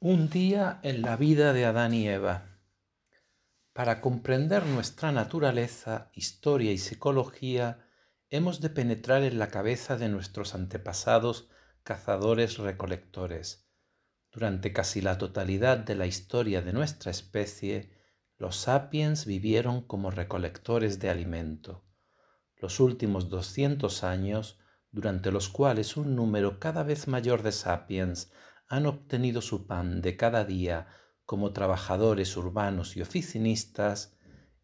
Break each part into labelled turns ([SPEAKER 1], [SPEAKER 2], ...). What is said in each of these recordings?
[SPEAKER 1] Un día en la vida de Adán y Eva. Para comprender nuestra naturaleza, historia y psicología, hemos de penetrar en la cabeza de nuestros antepasados cazadores-recolectores. Durante casi la totalidad de la historia de nuestra especie, los sapiens vivieron como recolectores de alimento. Los últimos 200 años, durante los cuales un número cada vez mayor de sapiens han obtenido su pan de cada día como trabajadores urbanos y oficinistas,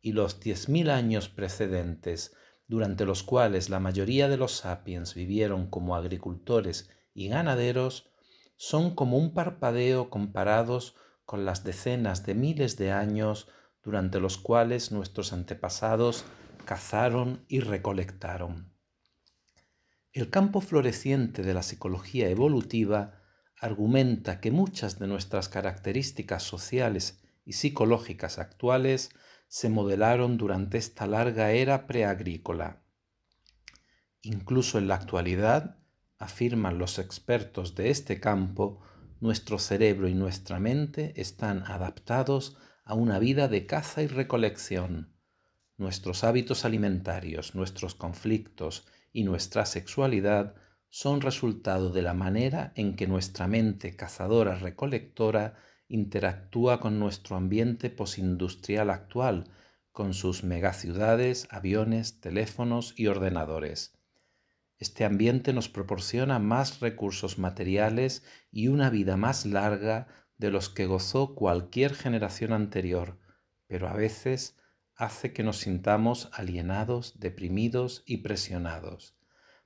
[SPEAKER 1] y los 10.000 años precedentes, durante los cuales la mayoría de los sapiens vivieron como agricultores y ganaderos, son como un parpadeo comparados con las decenas de miles de años durante los cuales nuestros antepasados cazaron y recolectaron. El campo floreciente de la psicología evolutiva argumenta que muchas de nuestras características sociales y psicológicas actuales se modelaron durante esta larga era preagrícola. Incluso en la actualidad, afirman los expertos de este campo, nuestro cerebro y nuestra mente están adaptados a una vida de caza y recolección. Nuestros hábitos alimentarios, nuestros conflictos y nuestra sexualidad son resultado de la manera en que nuestra mente cazadora-recolectora interactúa con nuestro ambiente posindustrial actual, con sus megaciudades, aviones, teléfonos y ordenadores. Este ambiente nos proporciona más recursos materiales y una vida más larga de los que gozó cualquier generación anterior, pero a veces hace que nos sintamos alienados, deprimidos y presionados.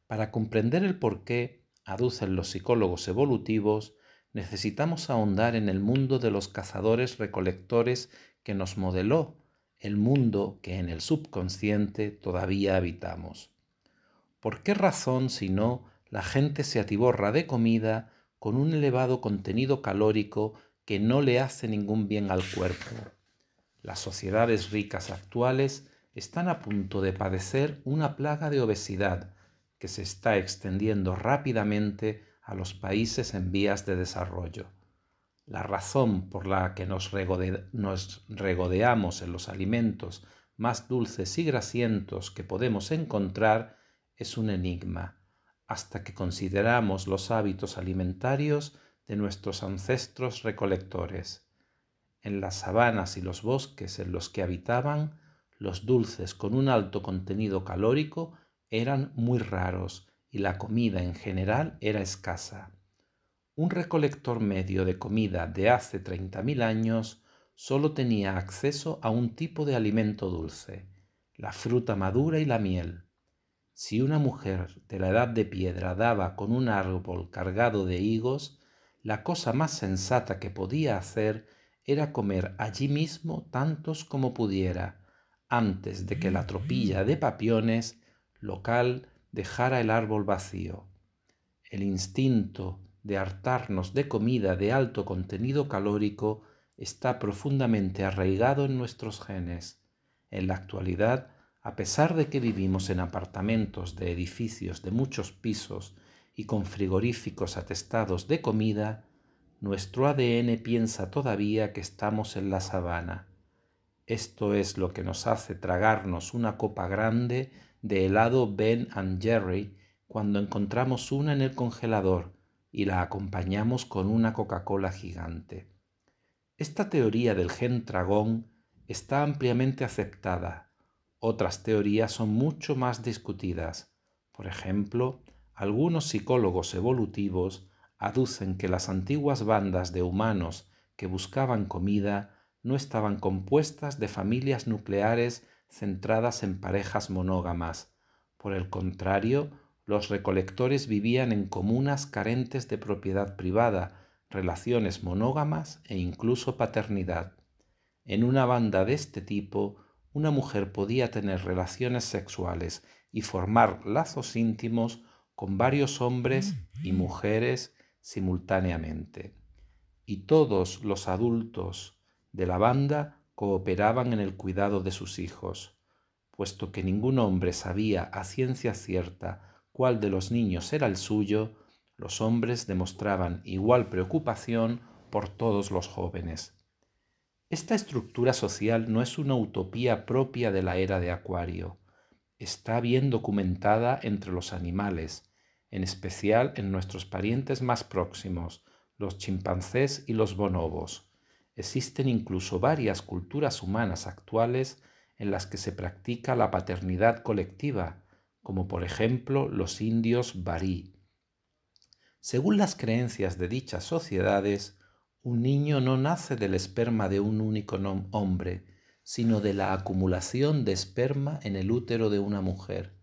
[SPEAKER 1] Para comprender el por qué, aducen los psicólogos evolutivos, necesitamos ahondar en el mundo de los cazadores-recolectores que nos modeló, el mundo que en el subconsciente todavía habitamos. ¿Por qué razón, si no, la gente se atiborra de comida con un elevado contenido calórico que no le hace ningún bien al cuerpo? Las sociedades ricas actuales están a punto de padecer una plaga de obesidad, que se está extendiendo rápidamente a los países en vías de desarrollo. La razón por la que nos, regodeamos en los alimentos más dulces y grasientos que podemos encontrar es un enigma, hasta que consideramos los hábitos alimentarios de nuestros ancestros recolectores. En las sabanas y los bosques en los que habitaban, los dulces con un alto contenido calórico eran muy raros y la comida en general era escasa. Un recolector medio de comida de hace 30.000 años solo tenía acceso a un tipo de alimento dulce, la fruta madura y la miel. Si una mujer de la edad de piedra daba con un árbol cargado de higos, la cosa más sensata que podía hacer era comer allí mismo tantos como pudiera, antes de que la tropilla de papiones local dejara el árbol vacío. El instinto de hartarnos de comida de alto contenido calórico está profundamente arraigado en nuestros genes. En la actualidad, a pesar de que vivimos en apartamentos de edificios de muchos pisos y con frigoríficos atestados de comida, nuestro ADN piensa todavía que estamos en la sabana. Esto es lo que nos hace tragarnos una copa grande de helado Ben and Jerry cuando encontramos una en el congelador y la acompañamos con una Coca-Cola gigante. Esta teoría del gen dragón está ampliamente aceptada. Otras teorías son mucho más discutidas. Por ejemplo, algunos psicólogos evolutivos aducen que las antiguas bandas de humanos que buscaban comida no estaban compuestas de familias nucleares centradas en parejas monógamas. Por el contrario, los recolectores vivían en comunas carentes de propiedad privada, relaciones monógamas e incluso paternidad. En una banda de este tipo, una mujer podía tener relaciones sexuales y formar lazos íntimos con varios hombres y mm. mujeres simultáneamente. Y todos los adultos de la banda cooperaban en el cuidado de sus hijos, puesto que ningún hombre sabía a ciencia cierta cuál de los niños era el suyo, los hombres demostraban igual preocupación por todos los jóvenes. Esta estructura social no es una utopía propia de la era de Acuario. Está bien documentada entre los animales, en especial en nuestros parientes más próximos, los chimpancés y los bonobos existen incluso varias culturas humanas actuales en las que se practica la paternidad colectiva, como por ejemplo los indios barí. Según las creencias de dichas sociedades, un niño no nace del esperma de un único hombre, sino de la acumulación de esperma en el útero de una mujer.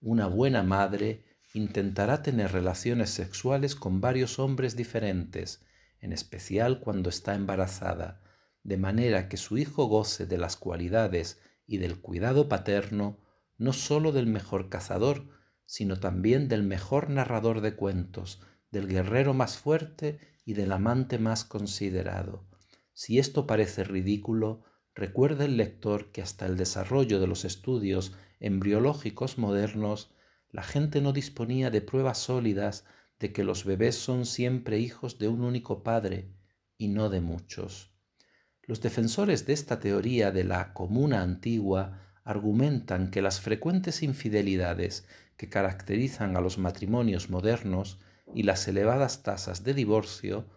[SPEAKER 1] Una buena madre intentará tener relaciones sexuales con varios hombres diferentes, en especial cuando está embarazada, de manera que su hijo goce de las cualidades y del cuidado paterno no sólo del mejor cazador, sino también del mejor narrador de cuentos, del guerrero más fuerte y del amante más considerado. Si esto parece ridículo, recuerda el lector que hasta el desarrollo de los estudios embriológicos modernos, la gente no disponía de pruebas sólidas de que los bebés son siempre hijos de un único padre y no de muchos. Los defensores de esta teoría de la comuna antigua argumentan que las frecuentes infidelidades que caracterizan a los matrimonios modernos y las elevadas tasas de divorcio,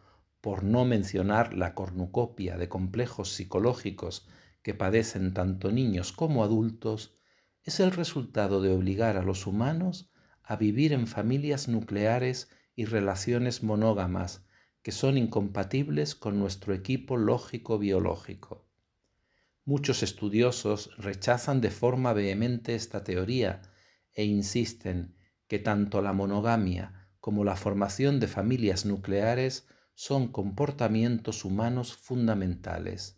[SPEAKER 1] por no mencionar la cornucopia de complejos psicológicos que padecen tanto niños como adultos, es el resultado de obligar a los humanos a vivir en familias nucleares y relaciones monógamas que son incompatibles con nuestro equipo lógico-biológico. Muchos estudiosos rechazan de forma vehemente esta teoría e insisten que tanto la monogamia como la formación de familias nucleares son comportamientos humanos fundamentales.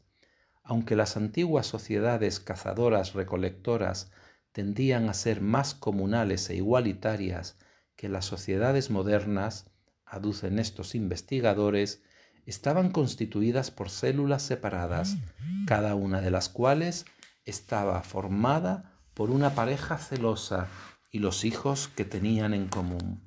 [SPEAKER 1] Aunque las antiguas sociedades cazadoras-recolectoras tendían a ser más comunales e igualitarias que las sociedades modernas, aducen estos investigadores, estaban constituidas por células separadas, cada una de las cuales estaba formada por una pareja celosa y los hijos que tenían en común.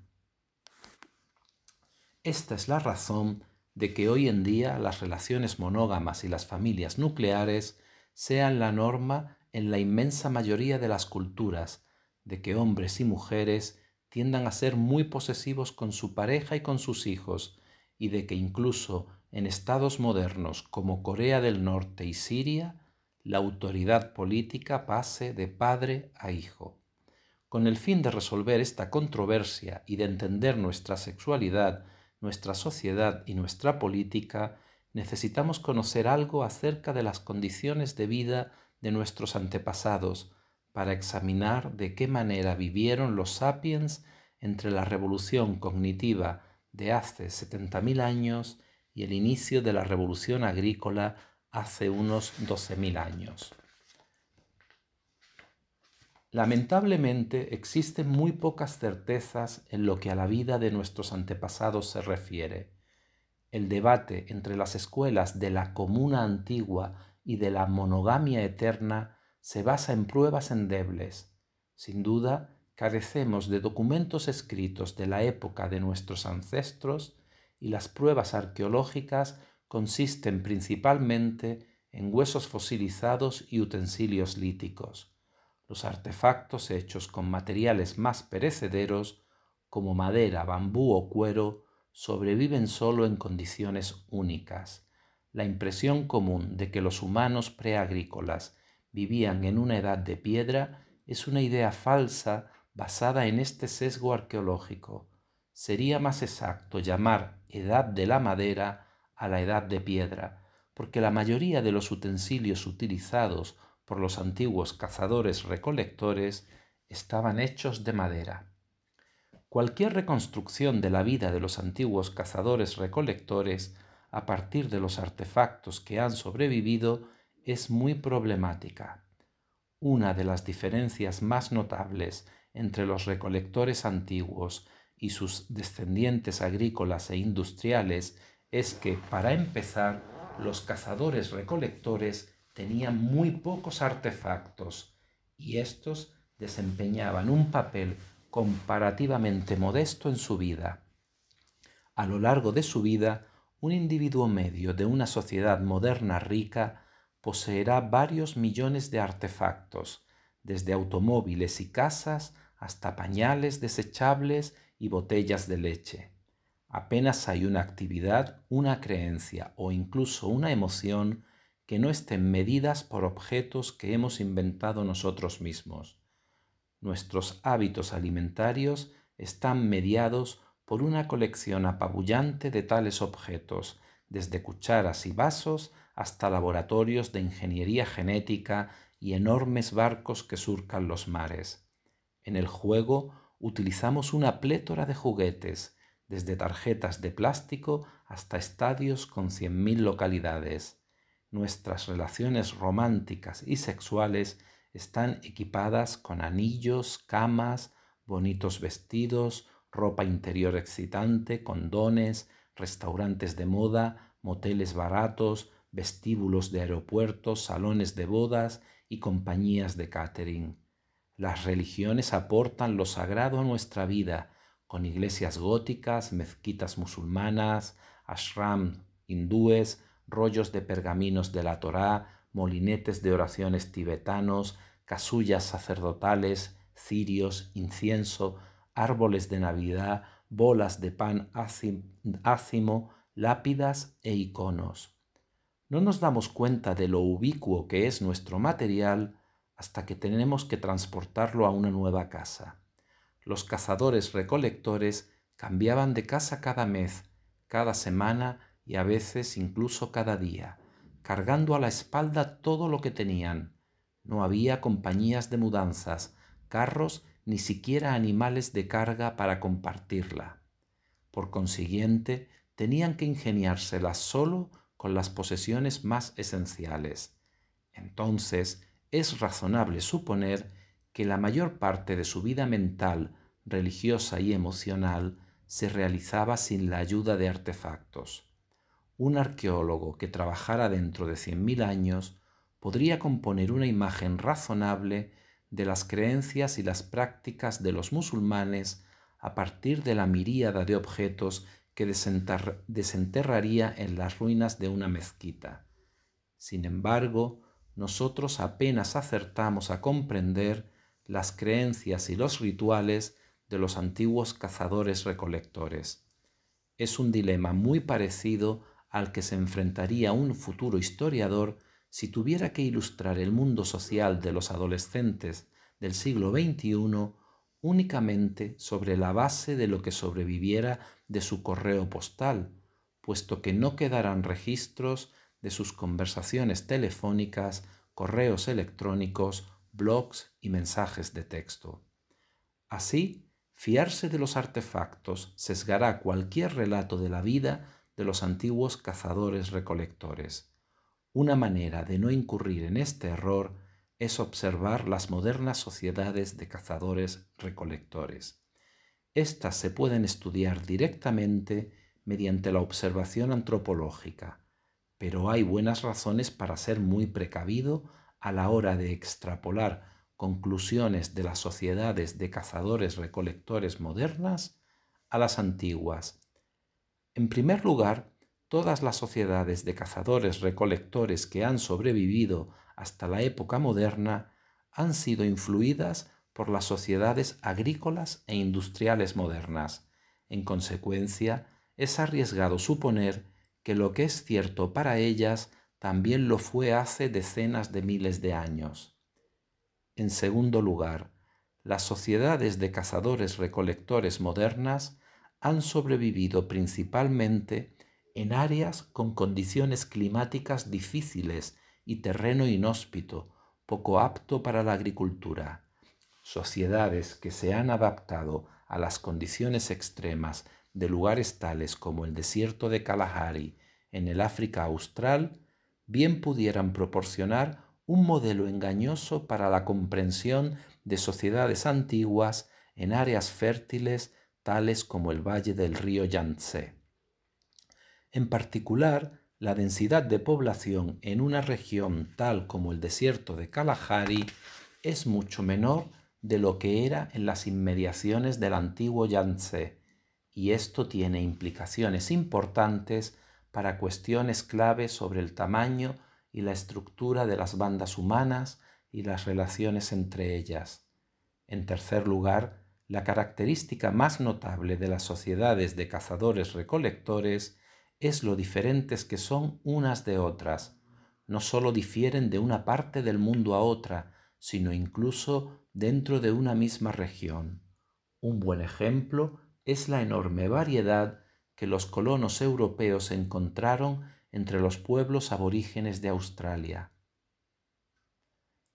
[SPEAKER 1] Esta es la razón de que hoy en día las relaciones monógamas y las familias nucleares sean la norma en la inmensa mayoría de las culturas, de que hombres y mujeres tiendan a ser muy posesivos con su pareja y con sus hijos, y de que incluso en estados modernos como Corea del Norte y Siria, la autoridad política pase de padre a hijo. Con el fin de resolver esta controversia y de entender nuestra sexualidad, nuestra sociedad y nuestra política, necesitamos conocer algo acerca de las condiciones de vida de nuestros antepasados, para examinar de qué manera vivieron los sapiens entre la revolución cognitiva de hace 70.000 años y el inicio de la revolución agrícola hace unos 12.000 años. Lamentablemente existen muy pocas certezas en lo que a la vida de nuestros antepasados se refiere. El debate entre las escuelas de la comuna antigua y de la monogamia eterna se basa en pruebas endebles. Sin duda, carecemos de documentos escritos de la época de nuestros ancestros y las pruebas arqueológicas consisten principalmente en huesos fosilizados y utensilios líticos. Los artefactos hechos con materiales más perecederos, como madera, bambú o cuero, sobreviven solo en condiciones únicas. La impresión común de que los humanos preagrícolas vivían en una edad de piedra es una idea falsa basada en este sesgo arqueológico. Sería más exacto llamar edad de la madera a la edad de piedra, porque la mayoría de los utensilios utilizados por los antiguos cazadores recolectores estaban hechos de madera. Cualquier reconstrucción de la vida de los antiguos cazadores recolectores a partir de los artefactos que han sobrevivido es muy problemática. Una de las diferencias más notables entre los recolectores antiguos y sus descendientes agrícolas e industriales es que, para empezar, los cazadores recolectores tenían muy pocos artefactos y estos desempeñaban un papel comparativamente modesto en su vida. A lo largo de su vida, un individuo medio de una sociedad moderna rica poseerá varios millones de artefactos, desde automóviles y casas hasta pañales desechables y botellas de leche. Apenas hay una actividad, una creencia o incluso una emoción que no estén medidas por objetos que hemos inventado nosotros mismos. Nuestros hábitos alimentarios están mediados por una colección apabullante de tales objetos, desde cucharas y vasos hasta laboratorios de ingeniería genética y enormes barcos que surcan los mares. En el juego utilizamos una plétora de juguetes, desde tarjetas de plástico hasta estadios con 100.000 localidades. Nuestras relaciones románticas y sexuales están equipadas con anillos, camas, bonitos vestidos, ropa interior excitante, condones, restaurantes de moda, moteles baratos, vestíbulos de aeropuertos, salones de bodas y compañías de catering. Las religiones aportan lo sagrado a nuestra vida, con iglesias góticas, mezquitas musulmanas, ashram hindúes, rollos de pergaminos de la Torá, molinetes de oraciones tibetanos, casullas sacerdotales, cirios, incienso, árboles de Navidad, bolas de pan ácimo, lápidas e iconos no nos damos cuenta de lo ubicuo que es nuestro material hasta que tenemos que transportarlo a una nueva casa. Los cazadores recolectores cambiaban de casa cada mes, cada semana y a veces incluso cada día, cargando a la espalda todo lo que tenían. No había compañías de mudanzas, carros, ni siquiera animales de carga para compartirla. Por consiguiente, tenían que ingeniárselas solo con las posesiones más esenciales. Entonces, es razonable suponer que la mayor parte de su vida mental, religiosa y emocional se realizaba sin la ayuda de artefactos. Un arqueólogo que trabajara dentro de 100.000 años podría componer una imagen razonable de las creencias y las prácticas de los musulmanes a partir de la miríada de objetos que desenterraría en las ruinas de una mezquita. Sin embargo, nosotros apenas acertamos a comprender las creencias y los rituales de los antiguos cazadores recolectores. Es un dilema muy parecido al que se enfrentaría un futuro historiador si tuviera que ilustrar el mundo social de los adolescentes del siglo XXI únicamente sobre la base de lo que sobreviviera de su correo postal, puesto que no quedarán registros de sus conversaciones telefónicas, correos electrónicos, blogs y mensajes de texto. Así, fiarse de los artefactos sesgará cualquier relato de la vida de los antiguos cazadores recolectores. Una manera de no incurrir en este error es observar las modernas sociedades de cazadores-recolectores. Estas se pueden estudiar directamente mediante la observación antropológica, pero hay buenas razones para ser muy precavido a la hora de extrapolar conclusiones de las sociedades de cazadores-recolectores modernas a las antiguas. En primer lugar, todas las sociedades de cazadores-recolectores que han sobrevivido hasta la época moderna han sido influidas por las sociedades agrícolas e industriales modernas. En consecuencia, es arriesgado suponer que lo que es cierto para ellas también lo fue hace decenas de miles de años. En segundo lugar, las sociedades de cazadores recolectores modernas han sobrevivido principalmente en áreas con condiciones climáticas difíciles y terreno inhóspito, poco apto para la agricultura. Sociedades que se han adaptado a las condiciones extremas de lugares tales como el desierto de Kalahari en el África austral, bien pudieran proporcionar un modelo engañoso para la comprensión de sociedades antiguas en áreas fértiles tales como el valle del río Yangtze. En particular, la densidad de población en una región tal como el desierto de Kalahari es mucho menor de lo que era en las inmediaciones del antiguo Yangtze, y esto tiene implicaciones importantes para cuestiones clave sobre el tamaño y la estructura de las bandas humanas y las relaciones entre ellas. En tercer lugar, la característica más notable de las sociedades de cazadores-recolectores es lo diferentes que son unas de otras. No solo difieren de una parte del mundo a otra, sino incluso dentro de una misma región. Un buen ejemplo es la enorme variedad que los colonos europeos encontraron entre los pueblos aborígenes de Australia.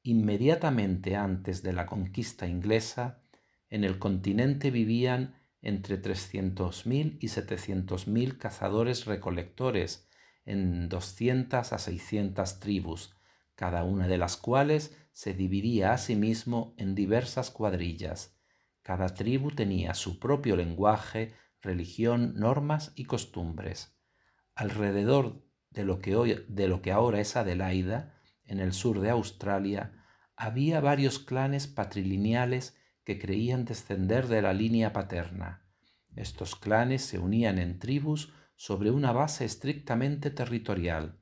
[SPEAKER 1] Inmediatamente antes de la conquista inglesa, en el continente vivían entre 300.000 y 700.000 cazadores recolectores en 200 a 600 tribus, cada una de las cuales se dividía a sí mismo en diversas cuadrillas. Cada tribu tenía su propio lenguaje, religión, normas y costumbres. Alrededor de lo que, hoy, de lo que ahora es Adelaida, en el sur de Australia, había varios clanes patrilineales que creían descender de la línea paterna. Estos clanes se unían en tribus sobre una base estrictamente territorial.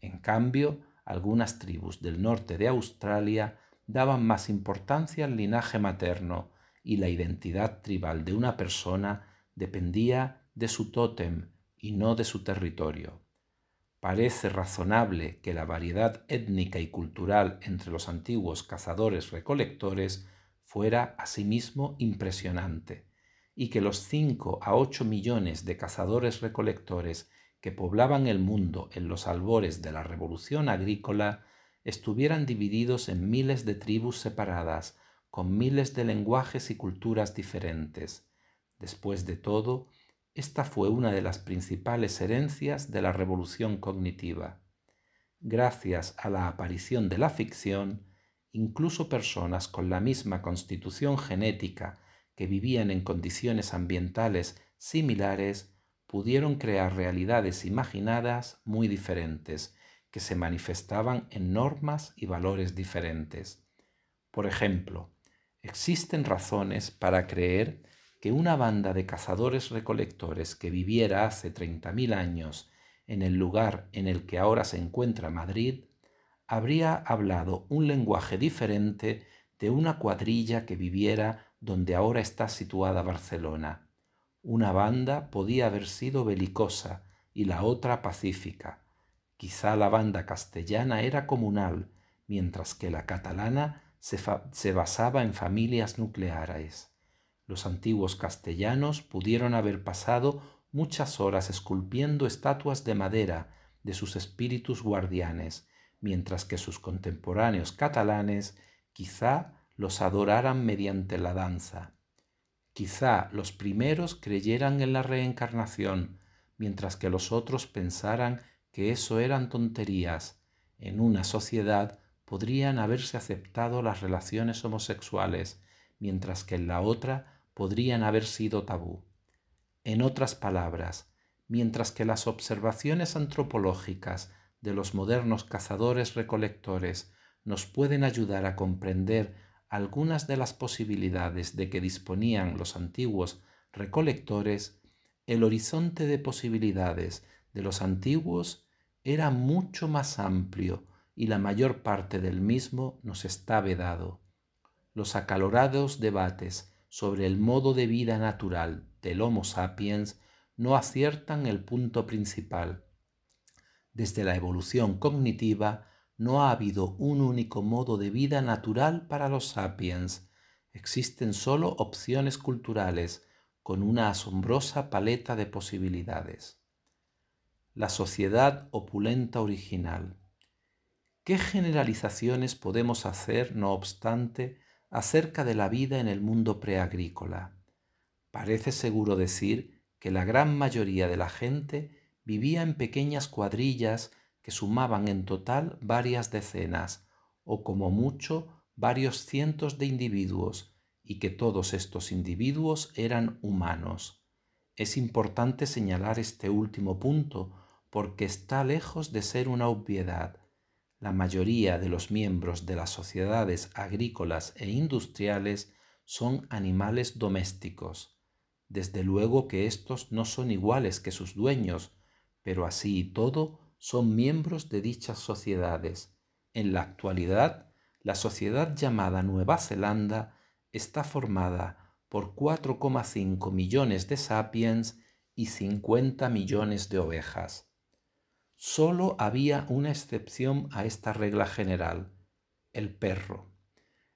[SPEAKER 1] En cambio, algunas tribus del norte de Australia daban más importancia al linaje materno y la identidad tribal de una persona dependía de su tótem y no de su territorio. Parece razonable que la variedad étnica y cultural entre los antiguos cazadores-recolectores fuera asimismo impresionante y que los 5 a 8 millones de cazadores recolectores que poblaban el mundo en los albores de la revolución agrícola estuvieran divididos en miles de tribus separadas, con miles de lenguajes y culturas diferentes. Después de todo, esta fue una de las principales herencias de la revolución cognitiva. Gracias a la aparición de la ficción, incluso personas con la misma constitución genética que vivían en condiciones ambientales similares pudieron crear realidades imaginadas muy diferentes, que se manifestaban en normas y valores diferentes. Por ejemplo, existen razones para creer que una banda de cazadores recolectores que viviera hace 30.000 años en el lugar en el que ahora se encuentra Madrid habría hablado un lenguaje diferente de una cuadrilla que viviera donde ahora está situada Barcelona. Una banda podía haber sido belicosa y la otra pacífica. Quizá la banda castellana era comunal, mientras que la catalana se, basaba en familias nucleares. Los antiguos castellanos pudieron haber pasado muchas horas esculpiendo estatuas de madera de sus espíritus guardianes, mientras que sus contemporáneos catalanes quizá los adoraran mediante la danza. Quizá los primeros creyeran en la reencarnación, mientras que los otros pensaran que eso eran tonterías. En una sociedad podrían haberse aceptado las relaciones homosexuales, mientras que en la otra podrían haber sido tabú. En otras palabras, mientras que las observaciones antropológicas de los modernos cazadores-recolectores nos pueden ayudar a comprender algunas de las posibilidades de que disponían los antiguos recolectores, el horizonte de posibilidades de los antiguos era mucho más amplio y la mayor parte del mismo nos está vedado. Los acalorados debates sobre el modo de vida natural del Homo sapiens no aciertan el punto principal, desde la evolución cognitiva no ha habido un único modo de vida natural para los sapiens. Existen solo opciones culturales con una asombrosa paleta de posibilidades. La sociedad opulenta original. ¿Qué generalizaciones podemos hacer, no obstante, acerca de la vida en el mundo preagrícola? Parece seguro decir que la gran mayoría de la gente vivía en pequeñas cuadrillas que sumaban en total varias decenas, o como mucho varios cientos de individuos, y que todos estos individuos eran humanos. Es importante señalar este último punto porque está lejos de ser una obviedad. La mayoría de los miembros de las sociedades agrícolas e industriales son animales domésticos. Desde luego que estos no son iguales que sus dueños, pero así y todo son miembros de dichas sociedades. En la actualidad, la sociedad llamada Nueva Zelanda está formada por 4,5 millones de sapiens y 50 millones de ovejas. Solo había una excepción a esta regla general, el perro.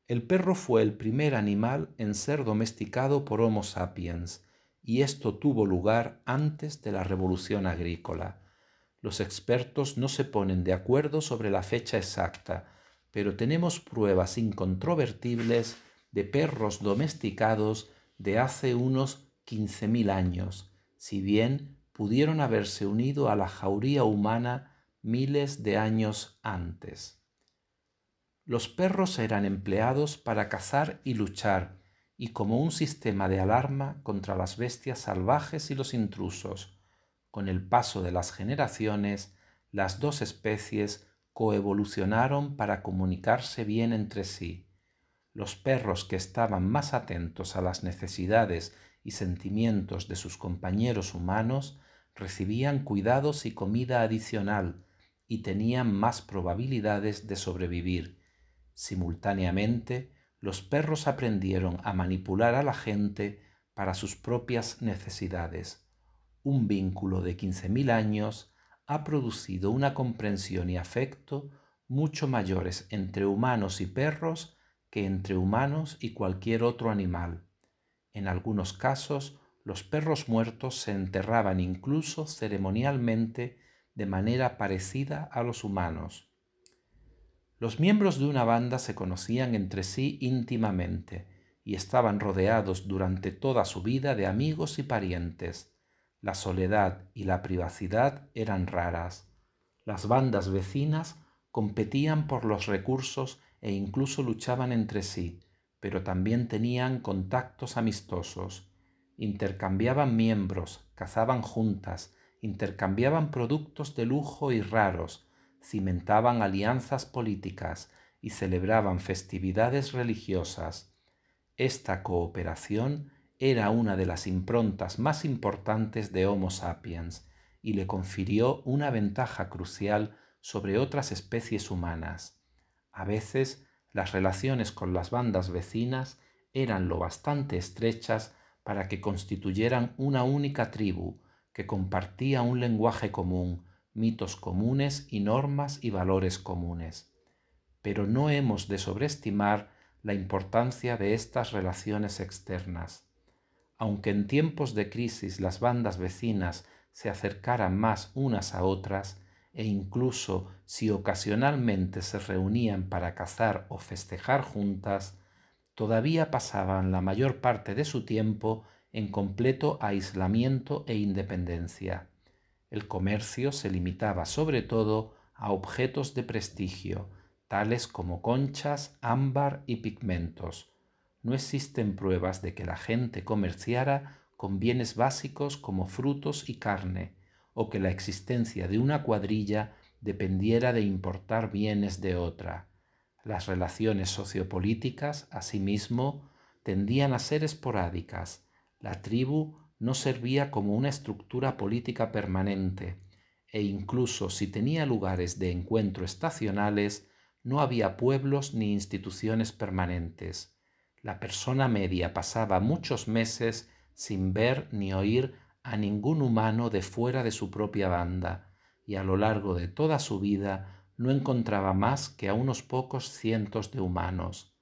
[SPEAKER 1] El perro fue el primer animal en ser domesticado por Homo sapiens, y esto tuvo lugar antes de la revolución agrícola. Los expertos no se ponen de acuerdo sobre la fecha exacta, pero tenemos pruebas incontrovertibles de perros domesticados de hace unos 15.000 años, si bien pudieron haberse unido a la jauría humana miles de años antes. Los perros eran empleados para cazar y luchar, y como un sistema de alarma contra las bestias salvajes y los intrusos. Con el paso de las generaciones, las dos especies coevolucionaron para comunicarse bien entre sí. Los perros que estaban más atentos a las necesidades y sentimientos de sus compañeros humanos recibían cuidados y comida adicional y tenían más probabilidades de sobrevivir. Simultáneamente, los perros aprendieron a manipular a la gente para sus propias necesidades. Un vínculo de 15.000 años ha producido una comprensión y afecto mucho mayores entre humanos y perros que entre humanos y cualquier otro animal. En algunos casos, los perros muertos se enterraban incluso ceremonialmente de manera parecida a los humanos. Los miembros de una banda se conocían entre sí íntimamente y estaban rodeados durante toda su vida de amigos y parientes. La soledad y la privacidad eran raras. Las bandas vecinas competían por los recursos e incluso luchaban entre sí, pero también tenían contactos amistosos. Intercambiaban miembros, cazaban juntas, intercambiaban productos de lujo y raros, cimentaban alianzas políticas y celebraban festividades religiosas. Esta cooperación era una de las improntas más importantes de Homo sapiens y le confirió una ventaja crucial sobre otras especies humanas. A veces las relaciones con las bandas vecinas eran lo bastante estrechas para que constituyeran una única tribu que compartía un lenguaje común mitos comunes y normas y valores comunes. Pero no hemos de sobreestimar la importancia de estas relaciones externas. Aunque en tiempos de crisis las bandas vecinas se acercaran más unas a otras, e incluso si ocasionalmente se reunían para cazar o festejar juntas, todavía pasaban la mayor parte de su tiempo en completo aislamiento e independencia. El comercio se limitaba sobre todo a objetos de prestigio, tales como conchas, ámbar y pigmentos. No existen pruebas de que la gente comerciara con bienes básicos como frutos y carne, o que la existencia de una cuadrilla dependiera de importar bienes de otra. Las relaciones sociopolíticas, asimismo, tendían a ser esporádicas. La tribu no servía como una estructura política permanente, e incluso si tenía lugares de encuentro estacionales, no había pueblos ni instituciones permanentes. La persona media pasaba muchos meses sin ver ni oír a ningún humano de fuera de su propia banda, y a lo largo de toda su vida no encontraba más que a unos pocos cientos de humanos.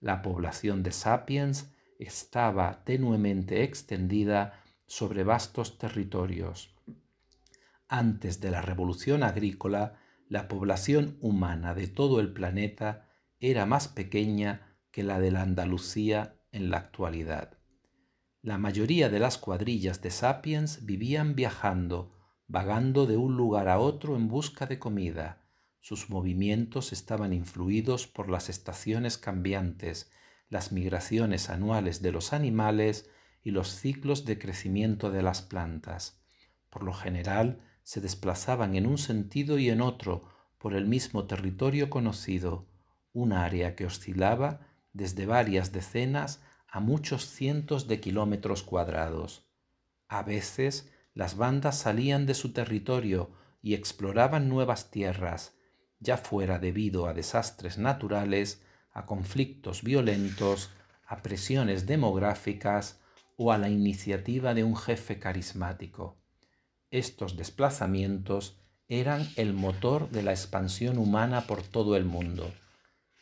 [SPEAKER 1] La población de Sapiens estaba tenuemente extendida sobre vastos territorios. Antes de la revolución agrícola, la población humana de todo el planeta era más pequeña que la de la Andalucía en la actualidad. La mayoría de las cuadrillas de sapiens vivían viajando, vagando de un lugar a otro en busca de comida. Sus movimientos estaban influidos por las estaciones cambiantes las migraciones anuales de los animales y los ciclos de crecimiento de las plantas. Por lo general, se desplazaban en un sentido y en otro por el mismo territorio conocido, un área que oscilaba desde varias decenas a muchos cientos de kilómetros cuadrados. A veces, las bandas salían de su territorio y exploraban nuevas tierras, ya fuera debido a desastres naturales a conflictos violentos, a presiones demográficas o a la iniciativa de un jefe carismático. Estos desplazamientos eran el motor de la expansión humana por todo el mundo.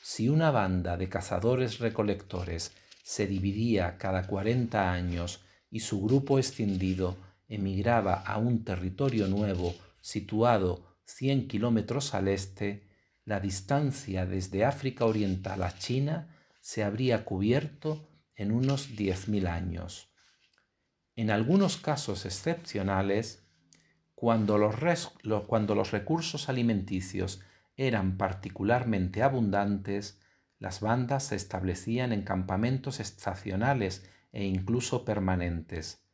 [SPEAKER 1] Si una banda de cazadores recolectores se dividía cada 40 años y su grupo extendido emigraba a un territorio nuevo situado 100 kilómetros al este, la distancia desde África Oriental a China se habría cubierto en unos 10.000 años. En algunos casos excepcionales, cuando los, cuando los recursos alimenticios eran particularmente abundantes, las bandas se establecían en campamentos estacionales e incluso permanentes.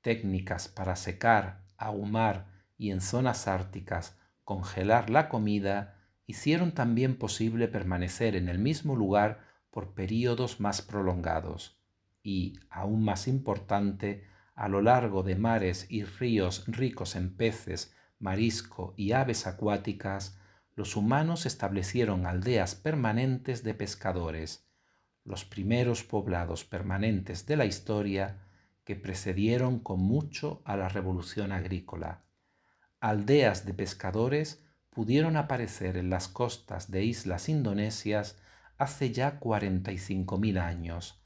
[SPEAKER 1] Técnicas para secar, ahumar y en zonas árticas congelar la comida hicieron también posible permanecer en el mismo lugar por períodos más prolongados y, aún más importante, a lo largo de mares y ríos ricos en peces, marisco y aves acuáticas, los humanos establecieron aldeas permanentes de pescadores, los primeros poblados permanentes de la historia que precedieron con mucho a la revolución agrícola. Aldeas de pescadores pudieron aparecer en las costas de islas indonesias hace ya 45.000 años.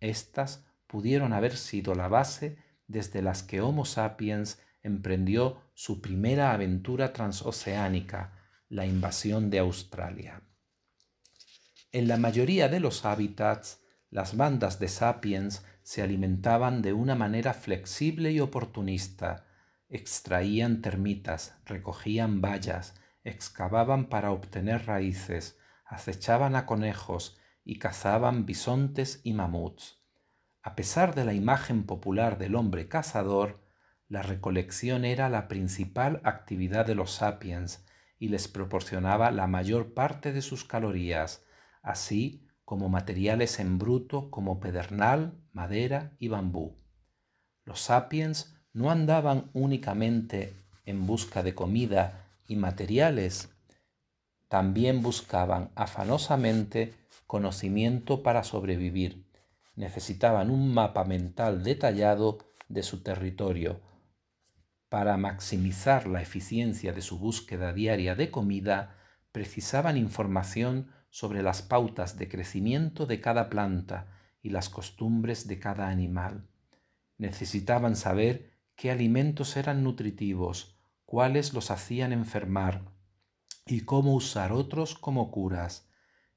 [SPEAKER 1] Estas pudieron haber sido la base desde las que Homo sapiens emprendió su primera aventura transoceánica, la invasión de Australia. En la mayoría de los hábitats, las bandas de sapiens se alimentaban de una manera flexible y oportunista. Extraían termitas, recogían bayas, excavaban para obtener raíces, acechaban a conejos y cazaban bisontes y mamuts. A pesar de la imagen popular del hombre cazador, la recolección era la principal actividad de los sapiens y les proporcionaba la mayor parte de sus calorías, así como materiales en bruto como pedernal, madera y bambú. Los sapiens no andaban únicamente en busca de comida, y materiales, también buscaban afanosamente conocimiento para sobrevivir. Necesitaban un mapa mental detallado de su territorio para maximizar la eficiencia de su búsqueda diaria de comida, precisaban información sobre las pautas de crecimiento de cada planta y las costumbres de cada animal. Necesitaban saber qué alimentos eran nutritivos, cuáles los hacían enfermar y cómo usar otros como curas.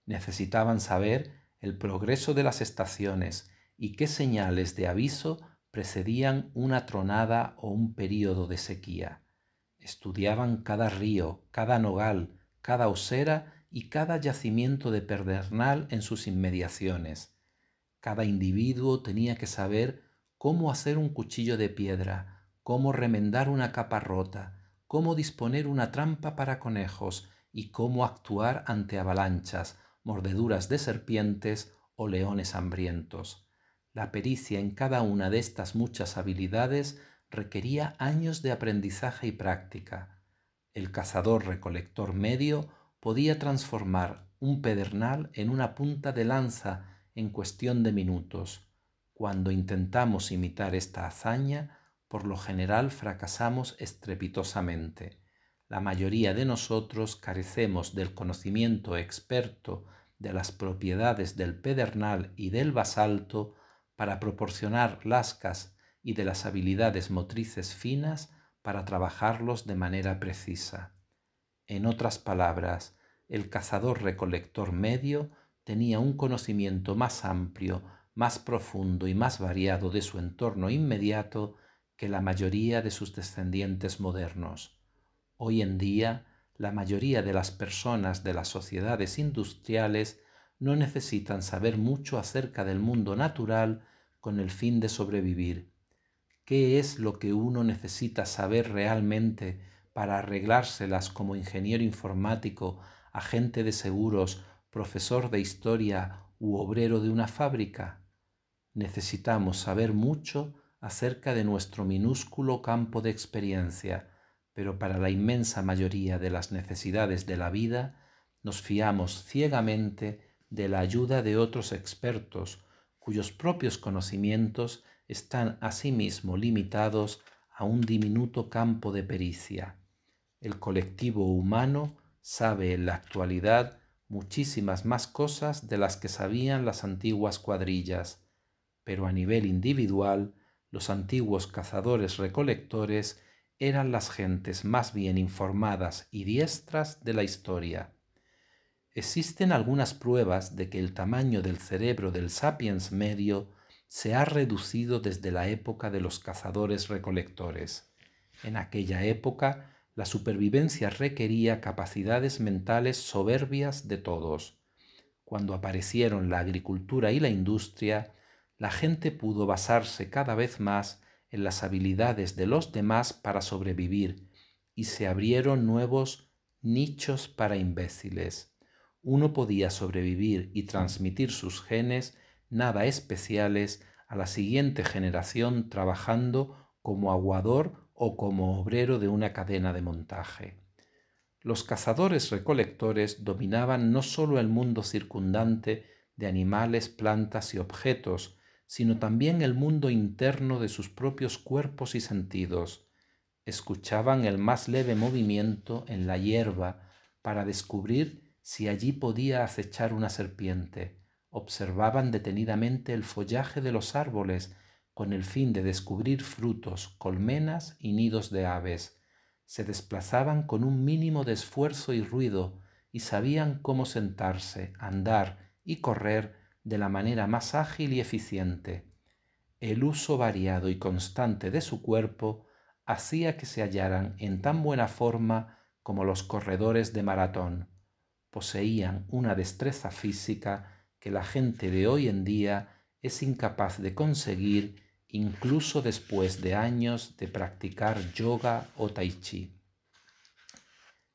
[SPEAKER 1] Necesitaban saber el progreso de las estaciones y qué señales de aviso precedían una tronada o un período de sequía. Estudiaban cada río, cada nogal, cada osera y cada yacimiento de perdernal en sus inmediaciones. Cada individuo tenía que saber cómo hacer un cuchillo de piedra, cómo remendar una capa rota, cómo disponer una trampa para conejos y cómo actuar ante avalanchas, mordeduras de serpientes o leones hambrientos. La pericia en cada una de estas muchas habilidades requería años de aprendizaje y práctica. El cazador recolector medio podía transformar un pedernal en una punta de lanza en cuestión de minutos. Cuando intentamos imitar esta hazaña, por lo general fracasamos estrepitosamente. La mayoría de nosotros carecemos del conocimiento experto de las propiedades del pedernal y del basalto para proporcionar lascas y de las habilidades motrices finas para trabajarlos de manera precisa. En otras palabras, el cazador-recolector medio tenía un conocimiento más amplio, más profundo y más variado de su entorno inmediato que la mayoría de sus descendientes modernos. Hoy en día, la mayoría de las personas de las sociedades industriales no necesitan saber mucho acerca del mundo natural con el fin de sobrevivir. ¿Qué es lo que uno necesita saber realmente para arreglárselas como ingeniero informático, agente de seguros, profesor de historia u obrero de una fábrica? Necesitamos saber mucho acerca de nuestro minúsculo campo de experiencia, pero para la inmensa mayoría de las necesidades de la vida nos fiamos ciegamente de la ayuda de otros expertos cuyos propios conocimientos están asimismo limitados a un diminuto campo de pericia. El colectivo humano sabe en la actualidad muchísimas más cosas de las que sabían las antiguas cuadrillas, pero a nivel individual los antiguos cazadores-recolectores eran las gentes más bien informadas y diestras de la historia. Existen algunas pruebas de que el tamaño del cerebro del sapiens medio se ha reducido desde la época de los cazadores-recolectores. En aquella época, la supervivencia requería capacidades mentales soberbias de todos. Cuando aparecieron la agricultura y la industria, la gente pudo basarse cada vez más en las habilidades de los demás para sobrevivir y se abrieron nuevos nichos para imbéciles. Uno podía sobrevivir y transmitir sus genes nada especiales a la siguiente generación trabajando como aguador o como obrero de una cadena de montaje. Los cazadores recolectores dominaban no solo el mundo circundante de animales, plantas y objetos, sino también el mundo interno de sus propios cuerpos y sentidos. Escuchaban el más leve movimiento en la hierba para descubrir si allí podía acechar una serpiente. Observaban detenidamente el follaje de los árboles con el fin de descubrir frutos, colmenas y nidos de aves. Se desplazaban con un mínimo de esfuerzo y ruido y sabían cómo sentarse, andar y correr de la manera más ágil y eficiente. El uso variado y constante de su cuerpo hacía que se hallaran en tan buena forma como los corredores de maratón. Poseían una destreza física que la gente de hoy en día es incapaz de conseguir incluso después de años de practicar yoga o tai chi.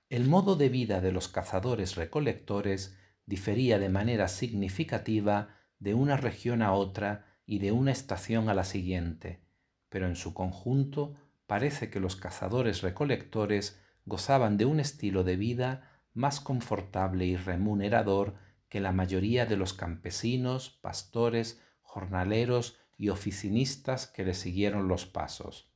[SPEAKER 1] El modo de vida de los cazadores recolectores difería de manera significativa de una región a otra y de una estación a la siguiente, pero en su conjunto parece que los cazadores recolectores gozaban de un estilo de vida más confortable y remunerador que la mayoría de los campesinos, pastores, jornaleros y oficinistas que le siguieron los pasos.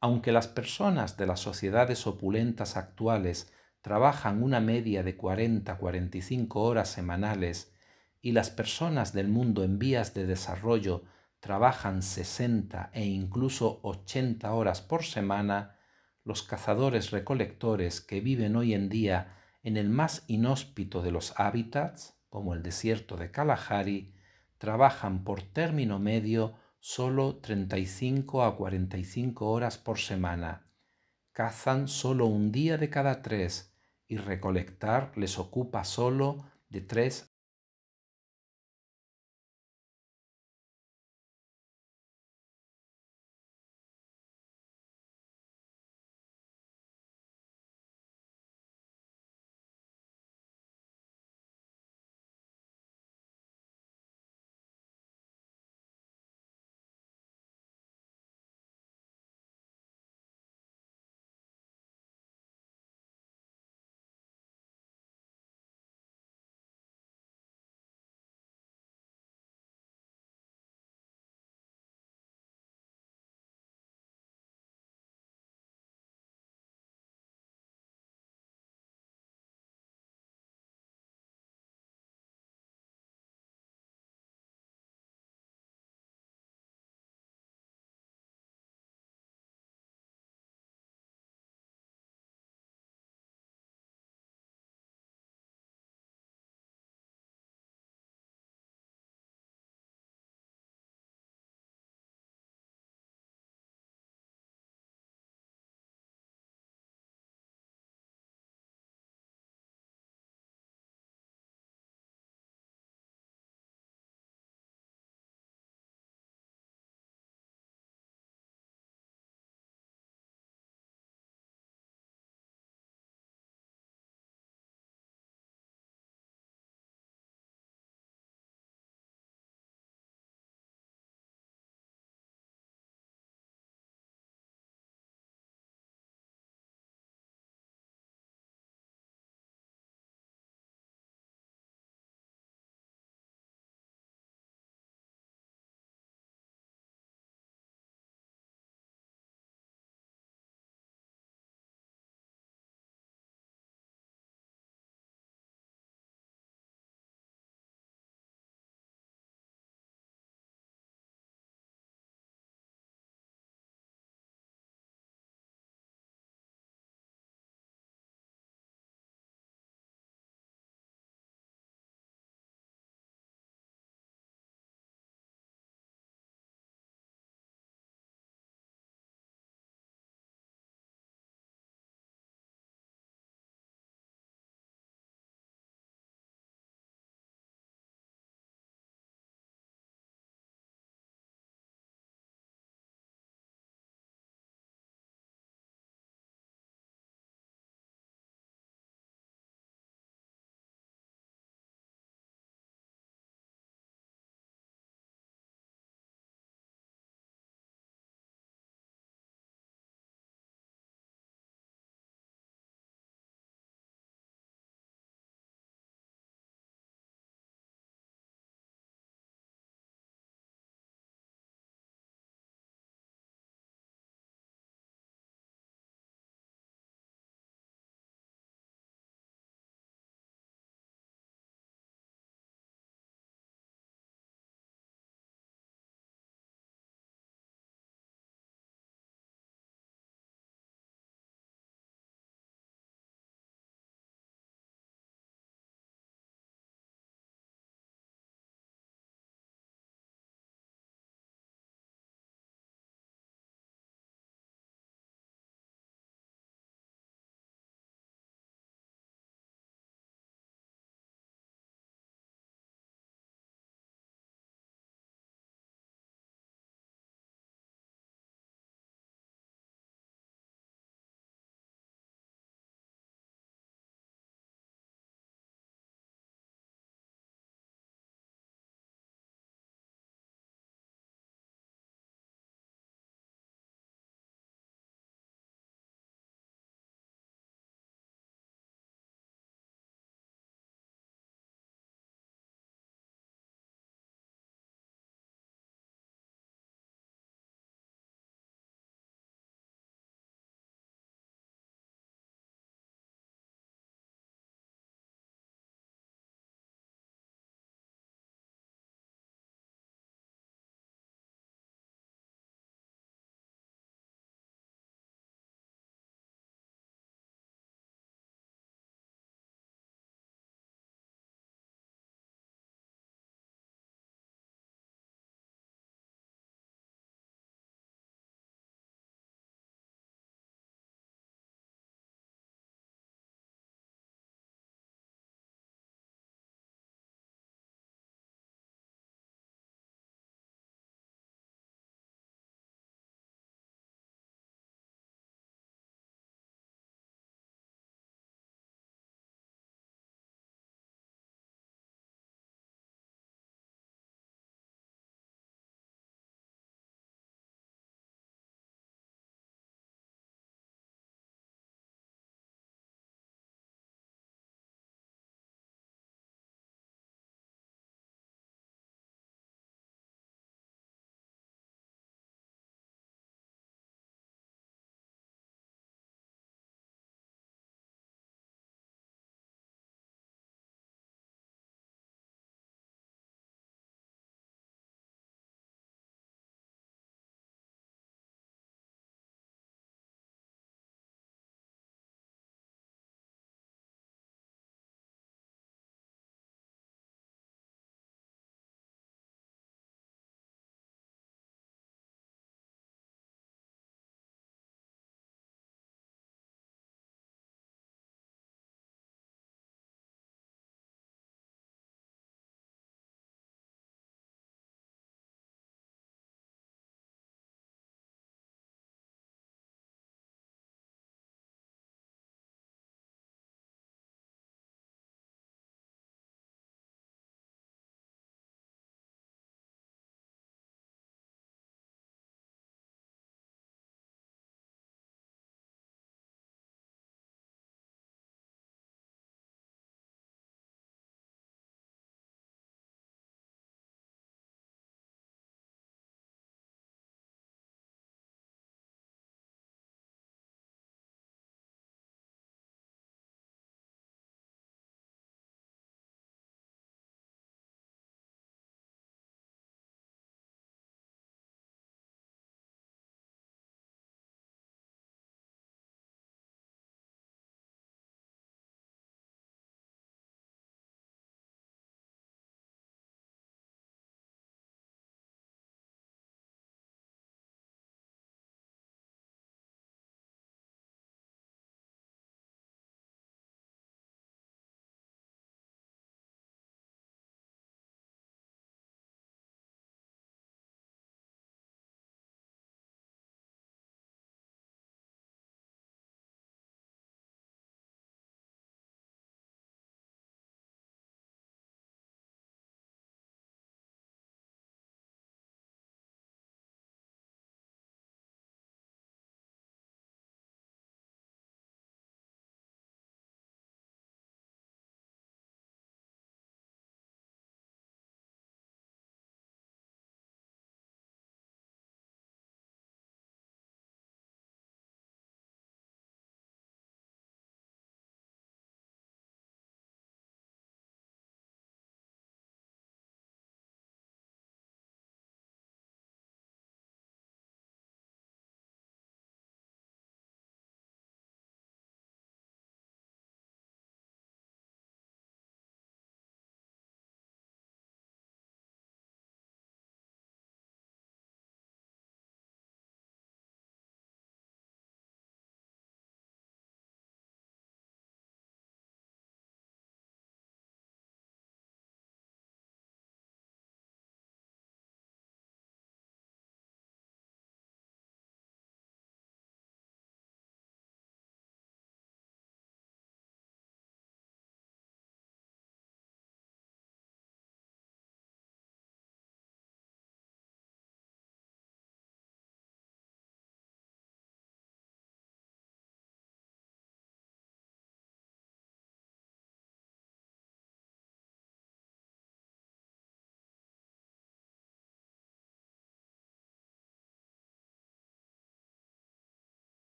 [SPEAKER 1] Aunque las personas de las sociedades opulentas actuales trabajan una media de 40-45 horas semanales y las personas del mundo en vías de desarrollo trabajan 60 e incluso 80 horas por semana, los cazadores recolectores que viven hoy en día en el más inhóspito de los hábitats, como el desierto de Kalahari, trabajan por término medio solo 35 a 45 horas por semana. Cazan solo un día de cada tres y recolectar les ocupa solo de 3